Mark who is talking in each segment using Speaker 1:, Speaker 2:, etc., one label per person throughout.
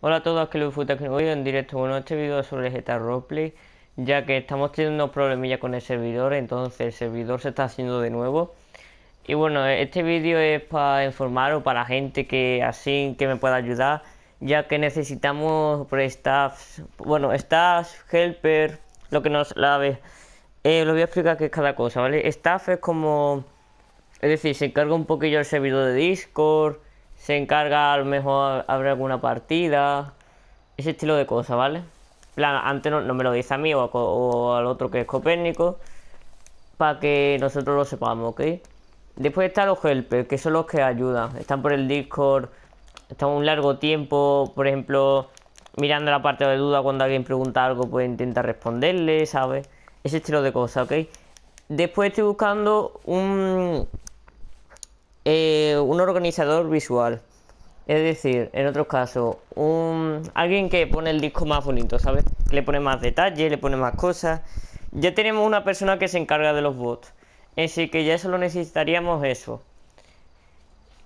Speaker 1: Hola a todos, aquí Luis Futec. hoy en directo. Bueno, este Video sobre GTA Roleplay, ya que estamos teniendo unos problemillas con el servidor, entonces el servidor se está haciendo de nuevo. Y bueno, este vídeo es para informar o para gente que así que me pueda ayudar, ya que necesitamos pre bueno, staff, helper, lo que nos la eh, lo voy a explicar qué es cada cosa, ¿vale? Staff es como, es decir, se encarga un poquillo el servidor de Discord se encarga a lo mejor abrir alguna partida, ese estilo de cosas, ¿vale? plan, antes no, me lo dice a mí o, al otro que es Copérnico, para que nosotros lo sepamos, ¿ok? Después están los helpers, que son los que ayudan, están por el Discord, están un largo tiempo, por ejemplo, mirando la parte de duda cuando alguien pregunta algo, pues intenta responderle, ¿sabes? Ese estilo de cosas, ¿ok? Después estoy buscando un, eh, un organizador visual. Es decir, en otros casos, un, alguien que pone el disco más bonito, ¿sabes? le pone más detalles, le pone más cosas. Ya tenemos una persona que se encarga de los bots. Así que ya solo necesitaríamos eso.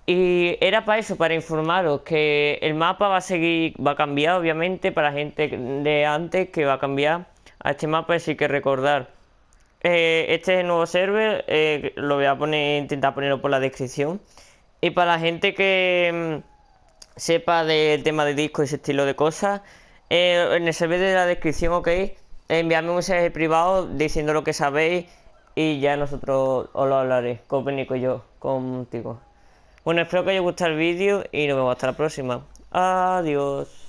Speaker 1: Y era para eso, para informaros que el mapa va a seguir, va a cambiar obviamente para gente de antes que va a cambiar a este mapa, así que recordar eh, este es el nuevo server, eh, lo voy a poner, intentar ponerlo por la descripción. Y para la gente que mm, sepa del tema de disco y ese estilo de cosas, eh, en el server de la descripción, ok, enviadme un mensaje privado diciendo lo que sabéis y ya nosotros os lo hablaré, Copenico y yo, contigo. Bueno, espero que os haya gustado el vídeo y nos vemos hasta la próxima. Adiós.